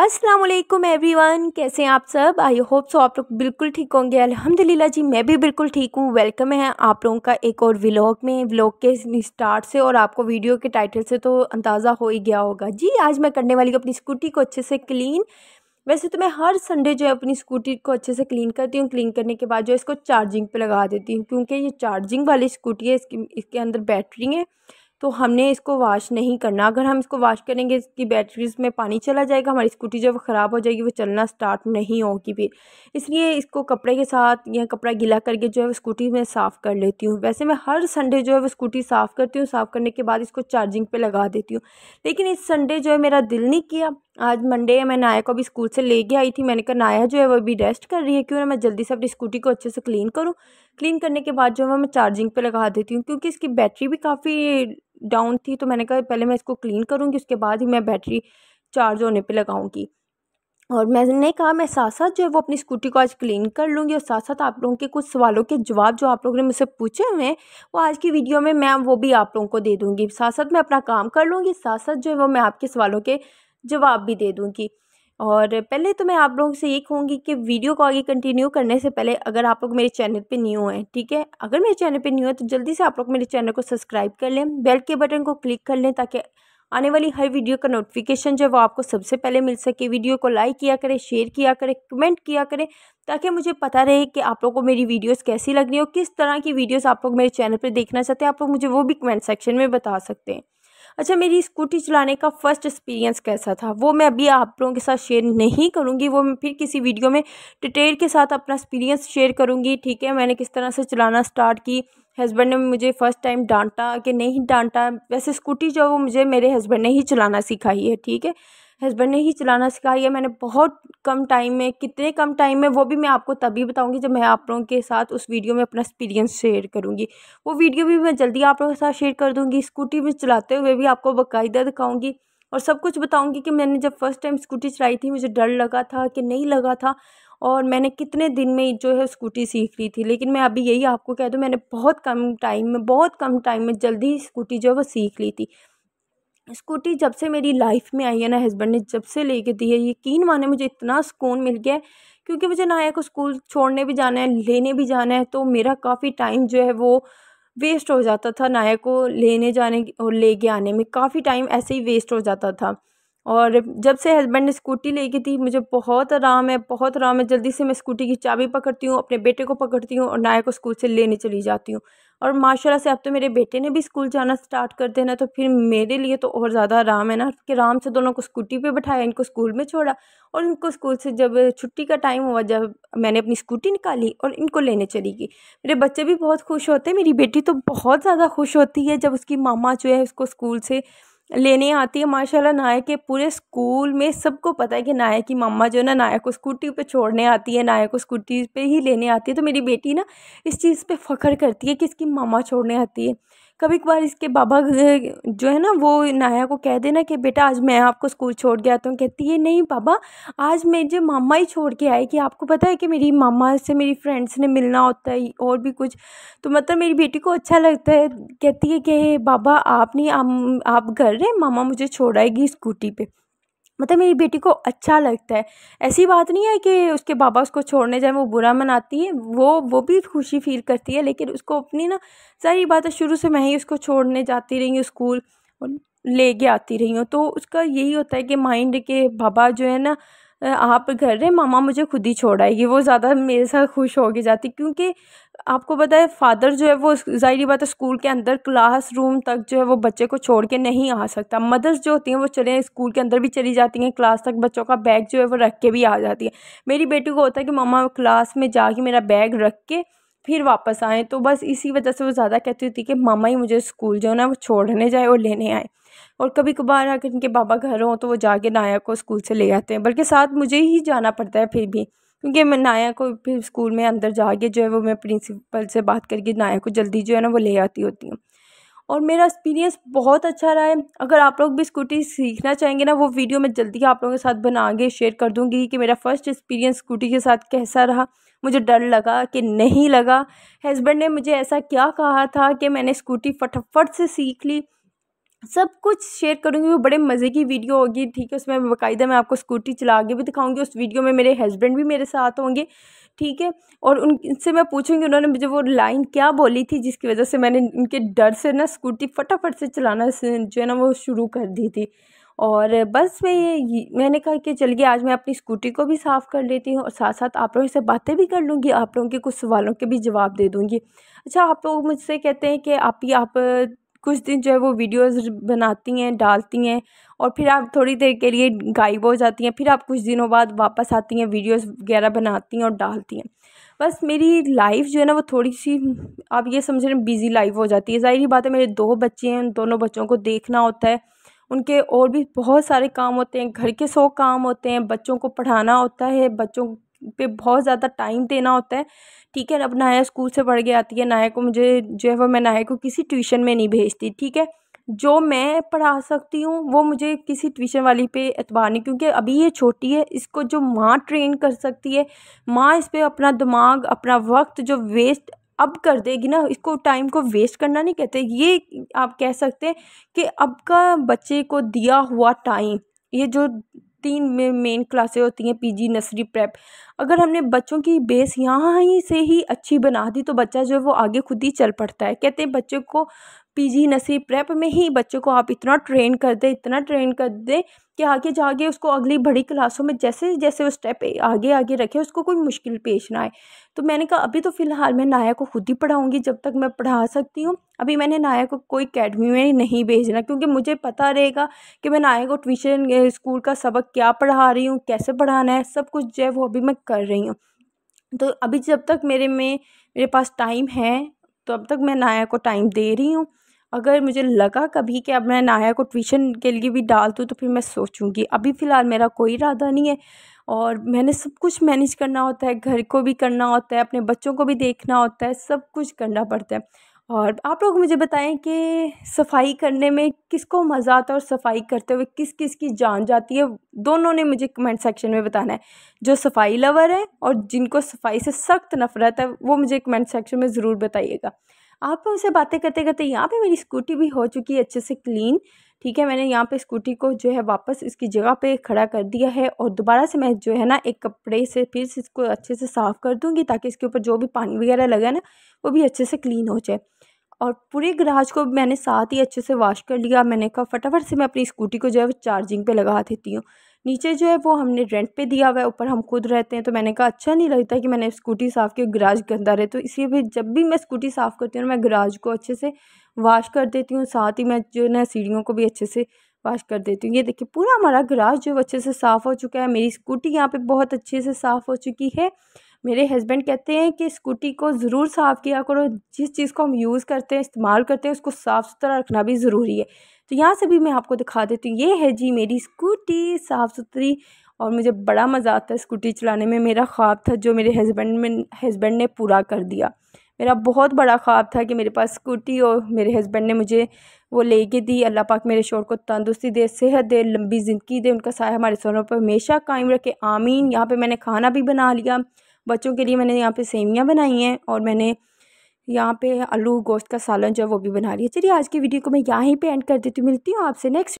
अस्सलाम वालेकुम एवरीवन कैसे हैं आप सब आई होप सो आप लोग बिल्कुल ठीक होंगे अल्हम्दुलिल्लाह जी मैं भी बिल्कुल ठीक हूँ वेलकम है आप लोगों का एक और व्लॉग में व्लॉग के स्टार्ट से और आपको वीडियो के टाइटल से तो अंदाज़ा हो ही गया होगा जी आज मैं करने वाली हूँ अपनी स्कूटी को अच्छे से क्लीन वैसे तो मैं हर संडे जो है अपनी स्कूटी को अच्छे से क्लीन करती हूँ क्लीन करने के बाद जो है इसको चार्जिंग पर लगा देती हूँ क्योंकि ये चार्जिंग वाली स्कूटी है इसकी इसके अंदर बैटरी है तो हमने इसको वॉश नहीं करना अगर हम इसको वॉश करेंगे इसकी बैटरीज में पानी चला जाएगा हमारी स्कूटी जब ख़राब हो जाएगी वो चलना स्टार्ट नहीं होगी फिर इसलिए इसको कपड़े के साथ या कपड़ा गीला करके जो है स्कूटी में साफ़ कर लेती हूँ वैसे मैं हर संडे जो है वो स्कूटी साफ़ करती हूँ साफ़ करने के बाद इसको चार्जिंग पर लगा देती हूँ लेकिन इस संडे जो है मेरा दिल नहीं किया आज मंडे है मैं नाया को अभी स्कूल से लेके आई थी मैंने कहा नाया जो है वो अभी रेस्ट कर रही है क्यों ना मैं जल्दी से अपनी स्कूटी को अच्छे से क्लीन करूँ क्लीन करने के बाद जो है मैं चार्जिंग पे लगा देती हूँ क्योंकि इसकी बैटरी भी काफ़ी डाउन थी तो मैंने कहा पहले मैं इसको क्लीन करूँगी उसके बाद ही मैं बैटरी चार्ज होने पर लगाऊँगी और मैंने कहा मैं साथ साथ जो है वो अपनी स्कूटी को आज क्लीन कर लूँगी और साथ साथ आप लोगों के कुछ सवालों के जवाब जो आप लोगों ने मुझसे पूछे हुए हैं वो आज की वीडियो में मैं वो भी आप लोगों को दे दूँगी साथ साथ मैं अपना काम कर लूँगी साथ साथ जो है वो मैं आपके सवालों के जवाब भी दे दूँगी और पहले तो मैं आप लोगों से ये कहूँगी कि वीडियो को आगे कंटिन्यू करने से पहले अगर आप लोग मेरे चैनल पे न्यू हैं ठीक है अगर मेरे चैनल पे न्यू है तो जल्दी से आप लोग मेरे चैनल को सब्सक्राइब कर लें बेल के बटन को क्लिक कर लें ताकि आने वाली हर वीडियो का नोटिफिकेशन जो है वो आपको सबसे पहले मिल सके वीडियो को लाइक किया करें शेयर किया करें कमेंट किया करें ताकि मुझे पता रहे कि आप लोग को मेरी वीडियोज़ कैसी लग रही हो किस तरह की वीडियोज़ आप लोग मेरे चैनल पर देखना चाहते हैं आप लोग मुझे वो भी कमेंट सेक्शन में बता सकते हैं अच्छा मेरी स्कूटी चलाने का फ़र्स्ट एक्सपीरियंस कैसा था वो मैं अभी आप लोगों के साथ शेयर नहीं करूँगी वो मैं फिर किसी वीडियो में डिटेल के साथ अपना एक्सपीरियंस शेयर करूँगी ठीक है मैंने किस तरह से चलाना स्टार्ट की हस्बैंड ने मुझे फ़र्स्ट टाइम डांटा कि नहीं डांटा वैसे स्कूटी जो है वो मुझे मेरे हस्बैंड ने ही चलाना सिखाई है ठीक है हस्बैंड ने ही चलाना सिखाई है मैंने बहुत कम टाइम में कितने कम टाइम में वो भी मैं आपको तभी बताऊंगी जब मैं आप लोगों के साथ उस वीडियो में अपना एक्सपीरियंस शेयर करूंगी वो वीडियो भी मैं जल्दी आप लोगों के साथ शेयर कर दूंगी स्कूटी में चलाते हुए भी आपको बाकायदा दिखाऊंगी और सब कुछ बताऊंगी कि मैंने जब फर्स्ट टाइम स्कूटी चलाई थी मुझे डर लगा था कि नहीं लगा था और मैंने कितने दिन में जो है स्कूटी सीख ली थी लेकिन मैं अभी यही आपको कह दूँ मैंने बहुत कम टाइम में बहुत कम टाइम में जल्दी स्कूटी जो है वो सीख ली थी स्कूटी जब से मेरी लाइफ में आई है ना हस्बैंड ने जब से लेके दी है यकीन माने मुझे इतना सुकून मिल गया है क्योंकि मुझे नाया को स्कूल छोड़ने भी जाना है लेने भी जाना है तो मेरा काफ़ी टाइम जो है वो वेस्ट हो जाता था नायक को लेने जाने और लेके आने में काफ़ी टाइम ऐसे ही वेस्ट हो जाता था और जब से हस्बैंड ने स्कूटी ले की थी मुझे बहुत आराम है बहुत आराम है जल्दी से मैं स्कूटी की चाबी पकड़ती हूँ अपने बेटे को पकड़ती हूँ और नायक को स्कूल से लेने चली जाती हूँ और माशाल्लाह से अब तो मेरे बेटे ने भी स्कूल जाना स्टार्ट कर देना तो फिर मेरे लिए तो और ज़्यादा आराम है ना कि आराम से दोनों को स्कूटी पर बैठाया इनको स्कूल में छोड़ा और इनको स्कूल से जब छुट्टी का टाइम हुआ जब मैंने अपनी स्कूटी निकाली और इनको लेने चली गई मेरे बच्चे भी बहुत खुश होते हैं मेरी बेटी तो बहुत ज़्यादा खुश होती है जब उसकी मामा जो है उसको स्कूल से लेने आती है माशाल्लाह नायक के पूरे स्कूल में सबको पता है कि नाया की मम्मा जो है ना नायक को स्कूटी पे छोड़ने आती है नायक को स्कूटी पे ही लेने आती है तो मेरी बेटी ना इस चीज़ पे फ़ख्र करती है कि इसकी मम्मा छोड़ने आती है कभी कभार इसके बाबा जो है ना वो नाया को कह देना कि बेटा आज मैं आपको स्कूल छोड़ के आता हूँ कहती है नहीं बाबा आज मेरे मामा ही छोड़ के आए कि आपको पता है कि मेरी मामा से मेरी फ्रेंड्स ने मिलना होता है और भी कुछ तो मतलब मेरी बेटी को अच्छा लगता है कहती है कि बाबा आप नहीं आप, घर रहे मामा मुझे छोड़ आएगी स्कूटी पर मतलब मेरी बेटी को अच्छा लगता है ऐसी बात नहीं है कि उसके बाबा उसको छोड़ने जाए वो बुरा मनाती है वो वो भी खुशी फील करती है लेकिन उसको अपनी ना सारी बातें शुरू से मैं ही उसको छोड़ने जाती रही हूँ स्कूल ले के आती रही हूँ तो उसका यही होता है कि माइंड के बाबा जो है ना आप घर रहे मामा मुझे खुद ही छोड़ आएगी वो ज़्यादा मेरे साथ खुश होके जाती क्योंकि आपको पता है फ़ादर जो है वो ज़ाहिर बात है स्कूल के अंदर क्लास रूम तक जो है वो बच्चे को छोड़ के नहीं आ सकता मदर्स जो होती हैं वो चले स्कूल के अंदर भी चली जाती हैं क्लास तक बच्चों का बैग जो है वो रख के भी आ जाती है मेरी बेटी को होता है कि मम्मा क्लास में जाके मेरा बैग रख के फिर वापस आए तो बस इसी वजह से वो ज़्यादा कहती होती कि मामा ही मुझे स्कूल जो है ना वो छोड़ने जाए और लेने आए और कभी कभार अगर इनके बाबा घर हों तो वो जाके नाया को स्कूल से ले आते हैं बल्कि साथ मुझे ही जाना पड़ता है फिर भी क्योंकि मैं नाया को फिर स्कूल में अंदर जाके जो है वो मैं प्रिंसिपल से बात करके नाया को जल्दी जो है ना वो ले आती होती हूँ और मेरा एक्सपीरियंस बहुत अच्छा रहा है अगर आप लोग भी स्कूटी सीखना चाहेंगे ना वो वीडियो मैं जल्दी आप लोगों के साथ बना के शेयर कर दूंगी कि मेरा फ़र्स्ट एक्सपीरियंस स्कूटी के साथ कैसा रहा मुझे डर लगा कि नहीं लगा हस्बैंड ने मुझे ऐसा क्या कहा था कि मैंने स्कूटी फटाफट से सीख ली सब कुछ शेयर करूँगी वो बड़े मज़े की वीडियो होगी ठीक है उसमें बाकायदा मैं आपको स्कूटी चला के भी दिखाऊंगी उस वीडियो में मेरे हस्बैंड भी मेरे साथ होंगे ठीक है और उनसे मैं पूछूंगी उन्होंने मुझे वो लाइन क्या बोली थी जिसकी वजह से मैंने उनके डर से ना स्कूटी फटाफट से चलाना जो है ना वो शुरू कर दी थी और बस मैं ये मैंने कहा कि चलिए आज मैं अपनी स्कूटी को भी साफ़ कर लेती हूँ और साथ साथ आप लोगों से बातें भी कर लूँगी आप लोगों के कुछ सवालों के भी जवाब दे दूँगी अच्छा आप लोग मुझसे कहते हैं कि आप ही आप कुछ दिन जो है वो वीडियोस बनाती हैं डालती हैं और फिर आप थोड़ी देर के लिए गायब हो जाती हैं फिर आप कुछ दिनों बाद वापस आती हैं वीडियोस वगैरह बनाती हैं और डालती हैं बस मेरी लाइफ जो है ना वो थोड़ी सी आप ये समझ रहे हैं बिज़ी लाइफ हो जाती है ज़ाहिर बात है मेरे दो बच्चे हैं उन दोनों बच्चों को देखना होता है उनके और भी बहुत सारे काम होते हैं घर के सौ काम होते हैं बच्चों को पढ़ाना होता है बच्चों पे बहुत ज़्यादा टाइम देना होता है ठीक है अब नाया स्कूल से पढ़ के आती है नाया को मुझे जो है वो मैं नाया को किसी ट्यूशन में नहीं भेजती ठीक है जो मैं पढ़ा सकती हूँ वो मुझे किसी ट्यूशन वाली पे एतबार नहीं क्योंकि अभी ये छोटी है इसको जो माँ ट्रेन कर सकती है माँ इस पर अपना दिमाग अपना वक्त जो वेस्ट अब कर देगी ना इसको टाइम को वेस्ट करना नहीं कहते ये आप कह सकते हैं कि अब का बच्चे को दिया हुआ टाइम ये जो तीन में मेन क्लासें होती हैं पीजी नर्सरी प्रेप अगर हमने बच्चों की बेस यहाँ ही से ही अच्छी बना दी तो बच्चा जो है वो आगे खुद ही चल पड़ता है कहते हैं बच्चों को पीजी नर्सरी प्रेप में ही बच्चों को आप इतना ट्रेन कर दें इतना ट्रेन कर दें कि आगे जाके उसको अगली बड़ी क्लासों में जैसे जैसे वो स्टेप आगे आगे रखे उसको कोई मुश्किल पेश ना आए तो मैंने कहा अभी तो फ़िलहाल मैं नाया को खुद ही पढ़ाऊँगी जब तक मैं पढ़ा सकती हूँ अभी मैंने नाया को कोई अकेडमी में नहीं भेजना क्योंकि मुझे पता रहेगा कि मैं नाया को ट्यूशन स्कूल का सबक क्या पढ़ा रही हूँ कैसे पढ़ाना है सब कुछ जो है वो अभी मैं कर रही हूँ तो अभी जब तक मेरे में मेरे पास टाइम है तो अब तक मैं नाया को टाइम दे रही हूँ अगर मुझे लगा कभी कि अब मैं नाया को ट्यूशन के लिए भी डाल दूँ तो फिर मैं सोचूंगी अभी फ़िलहाल मेरा कोई इरादा नहीं है और मैंने सब कुछ मैनेज करना होता है घर को भी करना होता है अपने बच्चों को भी देखना होता है सब कुछ करना पड़ता है और आप लोग मुझे बताएं कि सफाई करने में किसको मज़ा आता है और सफाई करते हुए किस किस की जान जाती है दोनों ने मुझे कमेंट सेक्शन में बताना है जो सफाई लवर है और जिनको सफाई से सख्त नफरत है वो मुझे कमेंट सेक्शन में ज़रूर बताइएगा आप लोगों बातें करते करते यहाँ पे मेरी स्कूटी भी हो चुकी है अच्छे से क्लीन ठीक है मैंने यहाँ पे स्कूटी को जो है वापस इसकी जगह पे खड़ा कर दिया है और दोबारा से मैं जो है ना एक कपड़े से फिर से इसको अच्छे से साफ़ कर दूँगी ताकि इसके ऊपर जो भी पानी वगैरह लगा ना वो भी अच्छे से क्लीन हो जाए और पूरे गराज को मैंने साथ ही अच्छे से वॉश कर लिया मैंने कहा फटाफट से मैं अपनी स्कूटी को जो है चार्जिंग पे लगा देती हूँ नीचे जो है वो हमने रेंट पे दिया हुआ है ऊपर हम खुद रहते हैं तो मैंने कहा अच्छा नहीं लगता कि मैंने स्कूटी साफ़ की गराज गंदा रहे तो इसलिए भी जब भी मैं स्कूटी साफ़ करती हूँ मैं गराज को अच्छे से वाश कर देती हूँ साथ ही मैं जो है ना सीढ़ियों को भी अच्छे से वाश कर देती हूँ ये देखिए पूरा हमारा गराज जो अच्छे से साफ़ हो चुका है मेरी स्कूटी यहाँ पर बहुत अच्छे से साफ़ हो चुकी है मेरे हस्बैंड कहते हैं कि स्कूटी को ज़रूर साफ़ किया करो जिस चीज़ को हम यूज़ करते हैं इस्तेमाल करते हैं उसको साफ़ सुथरा रखना भी ज़रूरी है तो यहाँ से भी मैं आपको दिखा देती हूँ ये है जी मेरी स्कूटी साफ़ सुथरी और मुझे बड़ा मज़ा आता है स्कूटी चलाने में मेरा ख्वाब था जो मेरे हस्बैंड में हस्बैंड ने पूरा कर दिया मेरा बहुत बड़ा ख्वाब था कि मेरे पास स्कूटी और मेरे हस्बैंड ने मुझे वो लेके दी अल्लाह पाक मेरे शोर को तंदुरुस्ती दे सेहत दे लंबी ज़िंदगी दे उनका साया हमारे सोनों पर हमेशा कायम रखे आमीन यहाँ पे मैंने खाना भी बना लिया बच्चों के लिए मैंने यहाँ पे सेवियाँ बनाई हैं और मैंने यहाँ पे आलू गोश्त का सालन जो है वो भी बना लिया चलिए आज की वीडियो को मैं यहाँ पर पे एंड कर देती हूँ मिलती हूँ आपसे नेक्स्ट